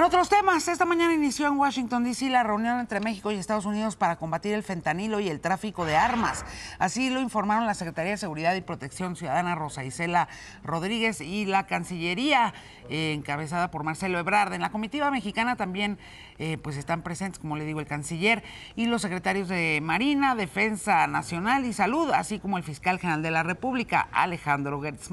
en otros temas, esta mañana inició en Washington, D.C. la reunión entre México y Estados Unidos para combatir el fentanilo y el tráfico de armas. Así lo informaron la Secretaría de Seguridad y Protección Ciudadana Rosa Isela Rodríguez y la Cancillería, eh, encabezada por Marcelo Ebrard. En la comitiva mexicana también eh, pues están presentes, como le digo, el canciller y los secretarios de Marina, Defensa Nacional y Salud, así como el fiscal general de la República, Alejandro Gertz